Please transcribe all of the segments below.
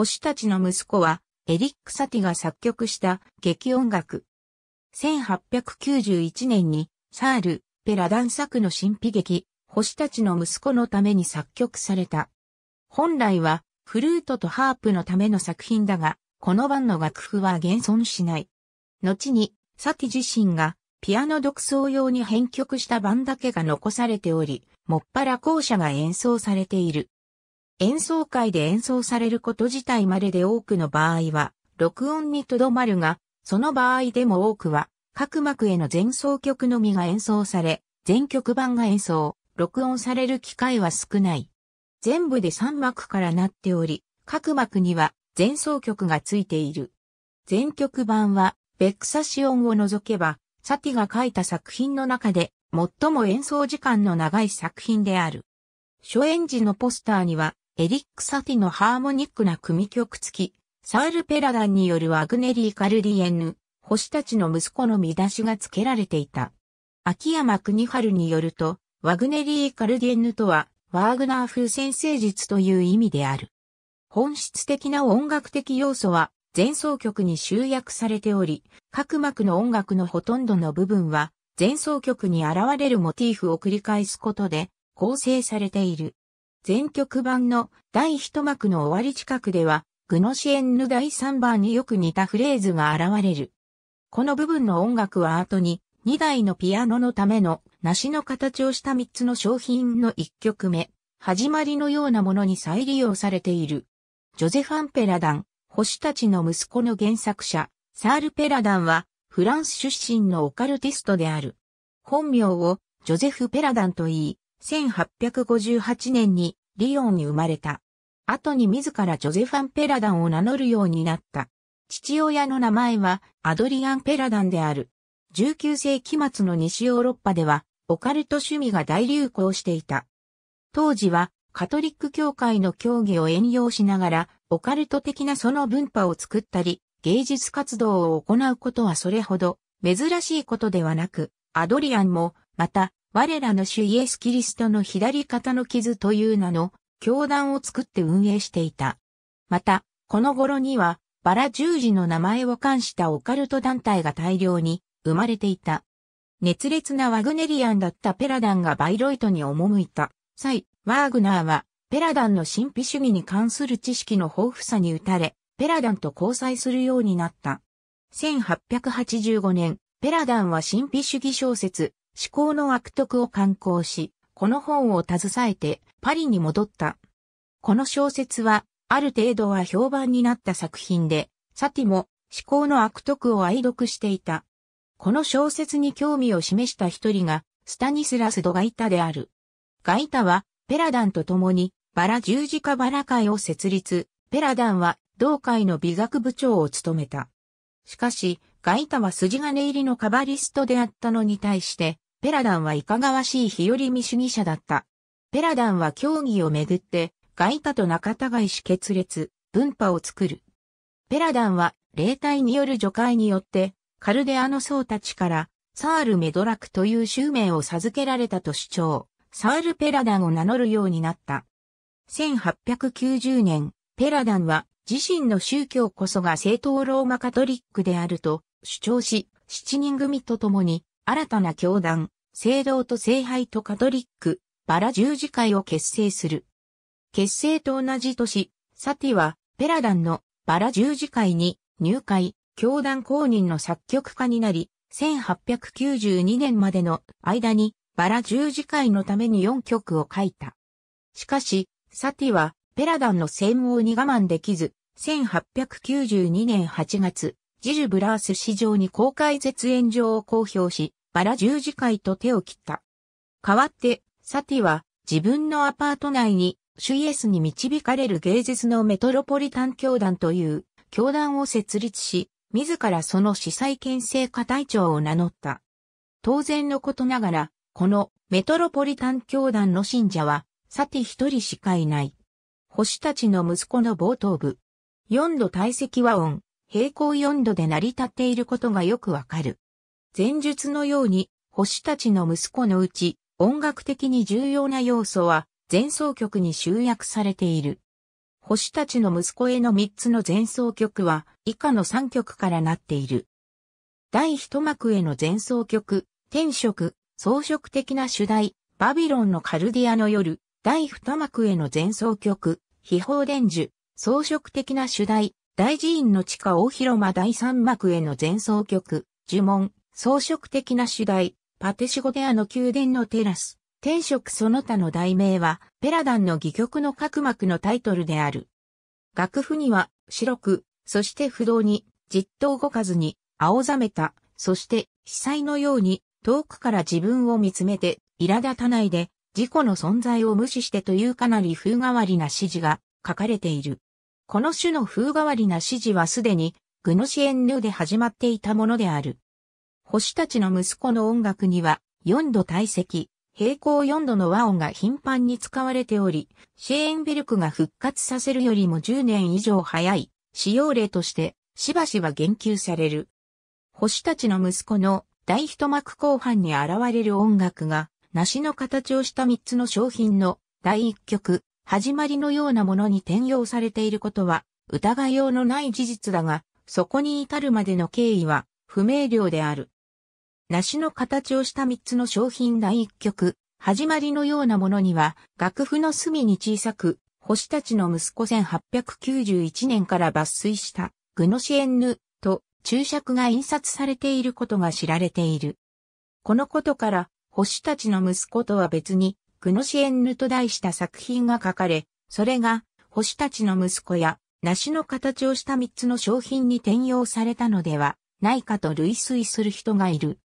星たちの息子は、エリック・サティが作曲した劇音楽。1891年に、サール・ペラダン作の神秘劇、星たちの息子のために作曲された。本来は、フルートとハープのための作品だが、この版の楽譜は現存しない。後に、サティ自身が、ピアノ独奏用に編曲した版だけが残されており、もっぱら校舎が演奏されている。演奏会で演奏されること自体までで多くの場合は、録音にとどまるが、その場合でも多くは、各幕への前奏曲のみが演奏され、全曲版が演奏、録音される機会は少ない。全部で3幕からなっており、各幕には前奏曲がついている。全曲版は、ベックサシオンを除けば、サティが書いた作品の中で、最も演奏時間の長い作品である。初演時のポスターには、エリック・サティのハーモニックな組曲付き、サール・ペラダンによるワグネリー・カルディエヌ、星たちの息子の見出しが付けられていた。秋山国春によると、ワグネリー・カルディエヌとは、ワーグナー風先生術という意味である。本質的な音楽的要素は、前奏曲に集約されており、各幕の音楽のほとんどの部分は、前奏曲に現れるモティーフを繰り返すことで、構成されている。全曲版の第一幕の終わり近くでは、グノシエンヌ第3番によく似たフレーズが現れる。この部分の音楽は後に、2台のピアノのための梨の形をした3つの商品の1曲目、始まりのようなものに再利用されている。ジョゼファン・ペラダン、星たちの息子の原作者、サール・ペラダンは、フランス出身のオカルティストである。本名をジョゼフ・ペラダンと言い、1858年にリヨンに生まれた。後に自らジョゼファン・ペラダンを名乗るようになった。父親の名前はアドリアン・ペラダンである。19世紀末の西ヨーロッパではオカルト趣味が大流行していた。当時はカトリック教会の教義を援用しながらオカルト的なその文化を作ったり芸術活動を行うことはそれほど珍しいことではなく、アドリアンもまた我らの主イエス・キリストの左肩の傷という名の教団を作って運営していた。また、この頃には、バラ十字の名前を冠したオカルト団体が大量に生まれていた。熱烈なワグネリアンだったペラダンがバイロイトに赴いた際、ワーグナーはペラダンの神秘主義に関する知識の豊富さに打たれ、ペラダンと交際するようになった。1885年、ペラダンは神秘主義小説、思考の悪徳を刊行し、この本を携えてパリに戻った。この小説は、ある程度は評判になった作品で、サティも思考の悪徳を愛読していた。この小説に興味を示した一人が、スタニスラス・ドガイタである。ガイタは、ペラダンと共に、バラ十字架バラ会を設立、ペラダンは、同会の美学部長を務めた。しかし、ガイタは筋金入りのカバリストであったのに対して、ペラダンはいかがわしい日和見主義者だった。ペラダンは教義をめぐって、外タと仲違いし決裂、分派を作る。ペラダンは、霊体による除海によって、カルデアの僧たちから、サール・メドラクという襲名を授けられたと主張、サール・ペラダンを名乗るようになった。1890年、ペラダンは自身の宗教こそが正統ローマカトリックであると主張し、7人組と共に新たな教団、聖堂と聖杯とカトリック、バラ十字会を結成する。結成と同じ年、サティは、ペラダンのバラ十字会に入会、教団公認の作曲家になり、1892年までの間にバラ十字会のために4曲を書いた。しかし、サティはペラダンの専門に我慢できず、1892年8月、ジル・ブラース市場に公開絶縁状を公表し、バラ十字会と手を切った。代わって、サティは自分のアパート内にシュイエスに導かれる芸術のメトロポリタン教団という教団を設立し、自らその司祭建政下隊長を名乗った。当然のことながら、このメトロポリタン教団の信者は、サティ一人しかいない。星たちの息子の冒頭部。四度体積和音、平行四度で成り立っていることがよくわかる。前述のように、星たちの息子のうち、音楽的に重要な要素は、前奏曲に集約されている。星たちの息子への3つの前奏曲は、以下の3曲からなっている。第一幕への前奏曲、天職、装飾的な主題、バビロンのカルディアの夜、第二幕への前奏曲、秘宝伝授、装飾的な主題、大寺院の地下大広間第三幕への前奏曲、呪文、装飾的な主題、パテシゴテアの宮殿のテラス、天職その他の題名は、ペラダンの戯曲の各幕のタイトルである。楽譜には、白く、そして不動に、じっと動かずに、青ざめた、そして、被災のように、遠くから自分を見つめて、苛立たないで、自己の存在を無視してというかなり風変わりな指示が書かれている。この種の風変わりな指示はすでに、グノシエンヌで始まっていたものである。星たちの息子の音楽には、4度体積、平行4度の和音が頻繁に使われており、シェーンベルクが復活させるよりも10年以上早い、使用例として、しばしば言及される。星たちの息子の大一幕後半に現れる音楽が、梨の形をした3つの商品の第一曲、始まりのようなものに転用されていることは、疑いようのない事実だが、そこに至るまでの経緯は不明瞭である。梨の形をした3つの商品第1曲、始まりのようなものには、楽譜の隅に小さく、星たちの息子1891年から抜粋した、グノシエンヌ、と注釈が印刷されていることが知られている。このことから、星たちの息子とは別に、グノシエンヌと題した作品が書かれ、それが、星たちの息子や、梨の形をした3つの商品に転用されたのでは、ないかと類推する人がいる。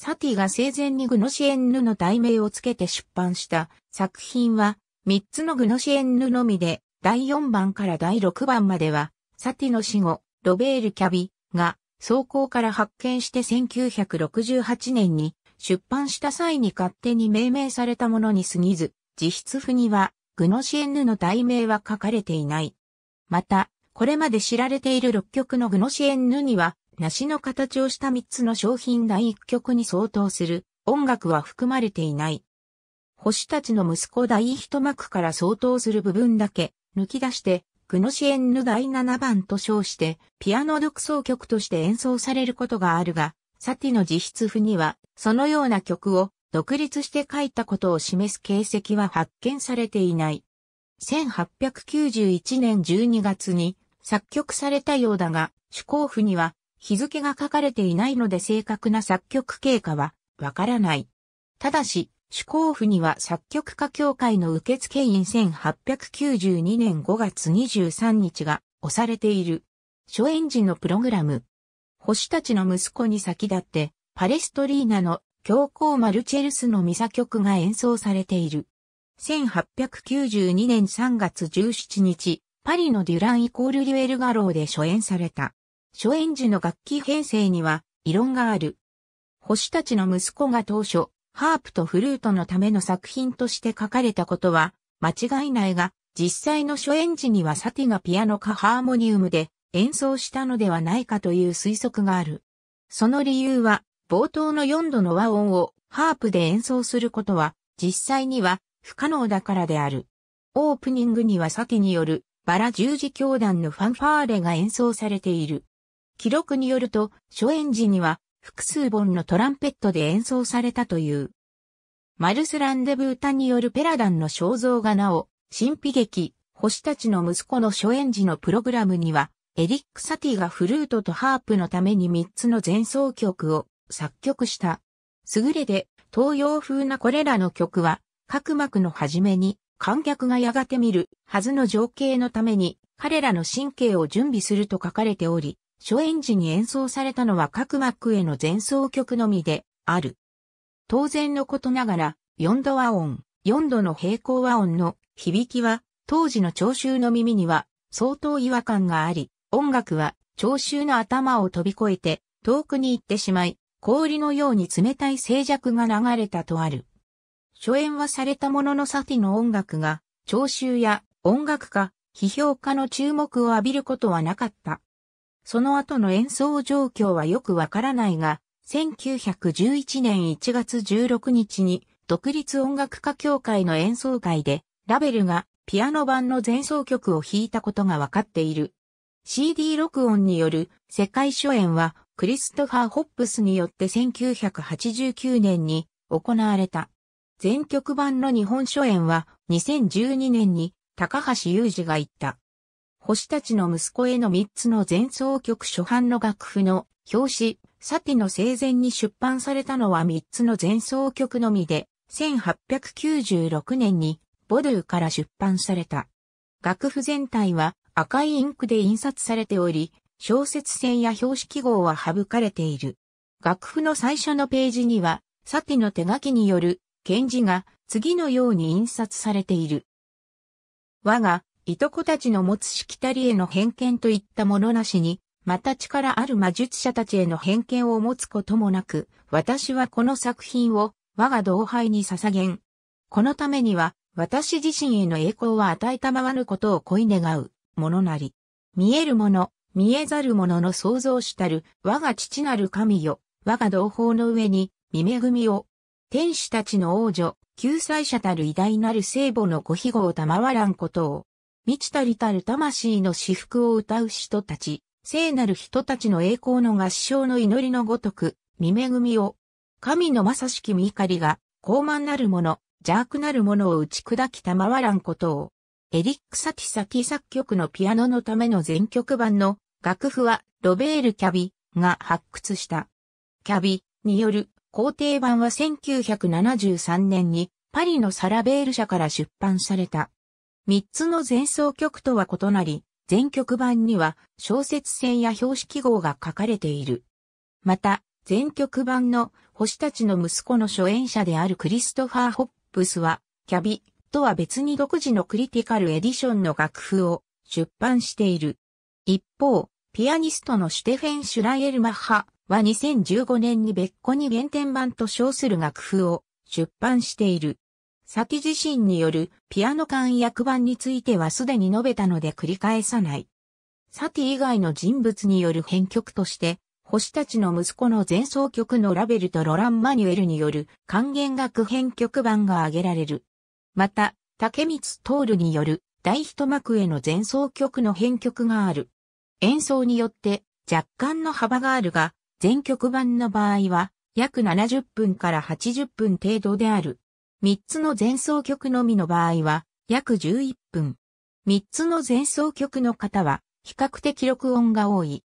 サティが生前にグノシエンヌの題名をつけて出版した作品は、3つのグノシエンヌのみで、第4番から第6番までは、サティの死後、ロベール・キャビが、走行から発見して1968年に出版した際に勝手に命名されたものに過ぎず、実質譜には、グノシエンヌの題名は書かれていない。また、これまで知られている6曲のグノシエンヌには、梨の形をした3つの商品第一曲に相当する音楽は含まれていない。星たちの息子第一幕から相当する部分だけ抜き出して、グノシエンヌ第7番と称して、ピアノ独奏曲として演奏されることがあるが、サティの実質譜には、そのような曲を独立して書いたことを示す形跡は発見されていない。1891年12月に作曲されたようだが、主公譜には日付が書かれていないので正確な作曲経過はわからない。ただし、主公府には作曲家協会の受付員1892年5月23日が押されている。初演時のプログラム。星たちの息子に先立って、パレストリーナの教皇マルチェルスのミサ曲が演奏されている。1892年3月17日、パリのデュランイコールデュエルガローで初演された。初演時の楽器編成には異論がある。星たちの息子が当初、ハープとフルートのための作品として書かれたことは間違いないが、実際の初演時にはサティがピアノかハーモニウムで演奏したのではないかという推測がある。その理由は、冒頭の4度の和音をハープで演奏することは、実際には不可能だからである。オープニングにはサティによるバラ十字教団のファンファーレが演奏されている。記録によると、初演時には複数本のトランペットで演奏されたという。マルス・ランデブータによるペラダンの肖像画なお、神秘劇、星たちの息子の初演時のプログラムには、エリック・サティがフルートとハープのために3つの前奏曲を作曲した。優れで、東洋風なこれらの曲は、各幕の初めに、観客がやがて見るはずの情景のために、彼らの神経を準備すると書かれており、初演時に演奏されたのは各幕への前奏曲のみである。当然のことながら、4度和音、4度の平行和音の響きは、当時の聴衆の耳には相当違和感があり、音楽は聴衆の頭を飛び越えて遠くに行ってしまい、氷のように冷たい静寂が流れたとある。初演はされたもののサティの音楽が、聴衆や音楽家、批評家の注目を浴びることはなかった。その後の演奏状況はよくわからないが、1911年1月16日に独立音楽家協会の演奏会で、ラベルがピアノ版の前奏曲を弾いたことがわかっている。CD 録音による世界初演はクリストファー・ホップスによって1989年に行われた。全曲版の日本初演は2012年に高橋裕二が行った。星たちの息子への三つの前奏曲初版の楽譜の表紙、サティの生前に出版されたのは三つの前奏曲のみで、1896年にボドゥーから出版された。楽譜全体は赤いインクで印刷されており、小説線や標識号は省かれている。楽譜の最初のページには、サティの手書きによる、検字が次のように印刷されている。我がいとこたちの持つしきたりへの偏見といったものなしに、また力ある魔術者たちへの偏見を持つこともなく、私はこの作品を我が同輩に捧げん。このためには、私自身への栄光は与えたまわぬことを恋願う、ものなり。見えるもの、見えざるものの創造主たる、我が父なる神よ、我が同胞の上に、見恵みを。天使たちの王女、救済者たる偉大なる聖母のご庇護を賜らんことを。満ちたりたる魂の至福を歌う人たち、聖なる人たちの栄光の合唱の祈りのごとく、見恵みを、神のまさしき見怒りが、傲慢なる者、邪悪なる者を打ち砕きたまわらんことを、エリック・サティサキ作曲のピアノのための全曲版の楽譜はロベール・キャビが発掘した。キャビによる皇帝版は1973年にパリのサラベール社から出版された。三つの前奏曲とは異なり、全曲版には小説線や標識号が書かれている。また、全曲版の星たちの息子の初演者であるクリストファー・ホップスは、キャビとは別に独自のクリティカルエディションの楽譜を出版している。一方、ピアニストのシュテフェン・シュライエル・マッハは2015年に別個に原点版と称する楽譜を出版している。先自身によるピアノ缶役版についてはすでに述べたので繰り返さない。サティ以外の人物による編曲として、星たちの息子の前奏曲のラベルとロラン・マニュエルによる還元楽編曲版が挙げられる。また、竹光トールによる大一幕への前奏曲の編曲がある。演奏によって若干の幅があるが、全曲版の場合は約70分から80分程度である。3つの前奏曲のみの場合は、約11分。3つの前奏曲の方は、比較的録音が多い。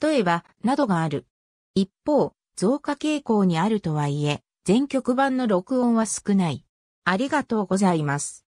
例えば、などがある。一方、増加傾向にあるとはいえ、全曲版の録音は少ない。ありがとうございます。